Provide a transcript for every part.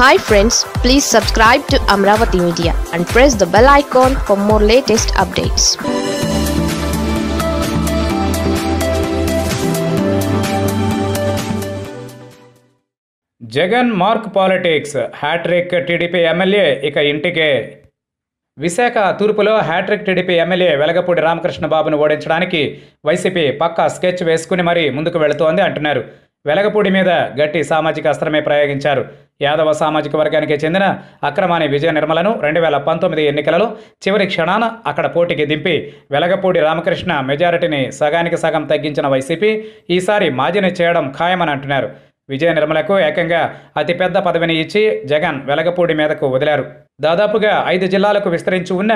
hi friends please subscribe to Amaravati media and press the bell icon for more latest updates Jagan mark politics hattrick TDP MLA ఇక ఇంటికే విశాఖ తూర్పులో hattrick TDP MLA Velagapudi Ramakrishna బాబును ఓడించడానికి YCP పక్కా sketch వేసుకుని మరీ ముందుకు వెళుతోంది అంటున్నారు వెలగపూడి మీద గట్టి సామాజిక అస్త్రమే ప్రయోగించారు యాదవ సామాజిక వర్గానికి చెందిన అక్రమాని విజయ నిర్మలను రెండు వేల పంతొమ్మిది ఎన్నికలలో చివరి క్షణాన అక్కడ పోటీకి దింపి వెలగపూడి రామకృష్ణ మెజారిటీని సగానికి సగం తగ్గించిన వైసీపీ ఈసారి మాజీని చేయడం ఖాయమని అంటున్నారు విజయ నిర్మలకు ఏకంగా అతిపెద్ద పదవిని ఇచ్చి జగన్ వెలగపూడి మీదకు వదిలారు దాదాపుగా ఐదు జిల్లాలకు విస్తరించి ఉన్న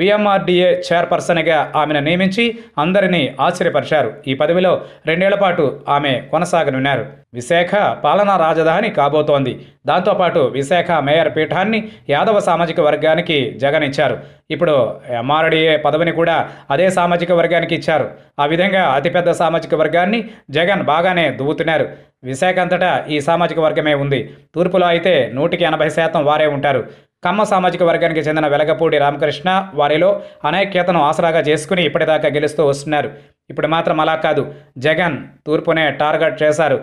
విఎంఆర్డీఏ చైర్పర్సన్గా ఆమెను నియమించి అందరినీ ఆశ్చర్యపరిచారు ఈ పదవిలో రెండేళ్ల పాటు ఆమె కొనసాగనున్నారు విశాఖ పాలనా రాజధాని కాబోతోంది దాంతోపాటు విశాఖ మేయర్ పీఠాన్ని యాదవ సామాజిక వర్గానికి జగన్ ఇచ్చారు ఇప్పుడు ఎంఆర్డీఏ పదవిని కూడా అదే సామాజిక వర్గానికి ఇచ్చారు ఆ విధంగా అతిపెద్ద సామాజిక వర్గాన్ని జగన్ బాగానే దువ్వుతున్నారు విశాఖ అంతటా ఈ సామాజిక వర్గమే ఉంది తూర్పులో అయితే నూటికి ఎనభై శాతం వారే ఉంటారు కమ్మ సామాజిక వర్గానికి చెందిన వెలగపూడి రామకృష్ణ వారిలో అనైక్యతను ఆసరాగా చేసుకుని ఇప్పటిదాకా గెలుస్తూ వస్తున్నారు ఇప్పుడు మాత్రం అలా కాదు జగన్ తూర్పునే టార్గెట్ చేశారు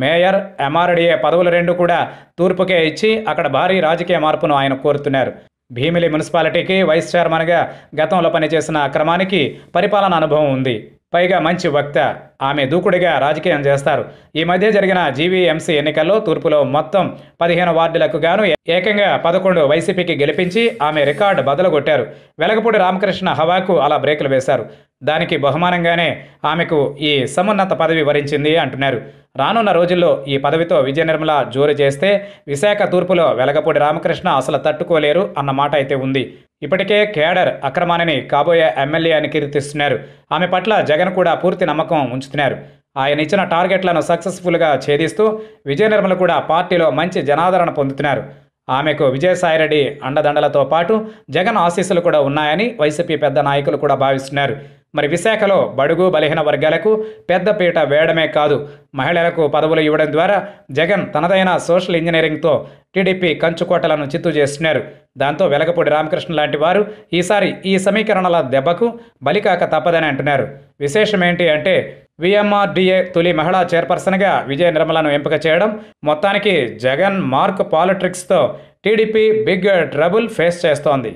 మేయర్ ఎంఆర్డీఏ పదవులు రెండు కూడా తూర్పుకే ఇచ్చి అక్కడ భారీ రాజకీయ మార్పును ఆయన కోరుతున్నారు భీమిలి మున్సిపాలిటీకి వైస్ చైర్మన్గా గతంలో పనిచేసిన అక్రమానికి పరిపాలన అనుభవం ఉంది పైగా మంచి వక్త ఆమె దూకుడిగా రాజకీయం చేస్తారు ఈ మధ్య జరిగిన జీవీఎంసీ ఎన్నికల్లో తూర్పులో మొత్తం పదిహేను వార్డులకు గాను ఏకంగా పదకొండు వైసీపీకి గెలిపించి ఆమె రికార్డు బదలగొట్టారు వెలగపూడి రామకృష్ణ హవాకు అలా బ్రేకులు వేశారు దానికి బహుమానంగానే ఆమెకు ఈ సమున్నత పదవి వరించింది అంటున్నారు రానున్న రోజుల్లో ఈ పదవితో విజయ నిర్మల జోరు చేస్తే విశాఖ తూర్పులో వెలగపూడి రామకృష్ణ అసలు తట్టుకోలేరు అన్న మాట అయితే ఉంది ఇప్పటికే కేడర్ అక్రమానని కాబోయే ఎమ్మెల్యే అని కీర్తిస్తున్నారు ఆమె పట్ల జగన్ కూడా పూర్తి నమ్మకం ఉంచుతున్నారు ఆయన ఇచ్చిన టార్గెట్లను సక్సెస్ఫుల్గా ఛేదిస్తూ విజయ నిర్మల కూడా పార్టీలో మంచి జనాదరణ పొందుతున్నారు ఆమెకు విజయసాయిరెడ్డి అండదండలతో పాటు జగన్ ఆశీస్సులు కూడా ఉన్నాయని వైసీపీ పెద్ద నాయకులు కూడా భావిస్తున్నారు మరి విశాఖలో బడుగు బలహీన వర్గాలకు పెద్దపీట వేయడమే కాదు మహిళలకు పదవులు ఇవ్వడం ద్వారా జగన్ తనదైన సోషల్ ఇంజనీరింగ్తో టీడీపీ కంచుకోటలను చిత్తు చేస్తున్నారు దాంతో వెలగపూడి రామకృష్ణ లాంటి వారు ఈసారి ఈ సమీకరణల దెబ్బకు బలికాక తప్పదని అంటున్నారు విశేషమేంటి అంటే విఎంఆర్డీఏ తొలి మహిళా చైర్పర్సన్గా విజయ నిర్మలను ఎంపిక చేయడం మొత్తానికి జగన్ మార్క్ పాలిటిక్స్తో టీడీపీ బిగ్ ట్రబుల్ ఫేస్ చేస్తోంది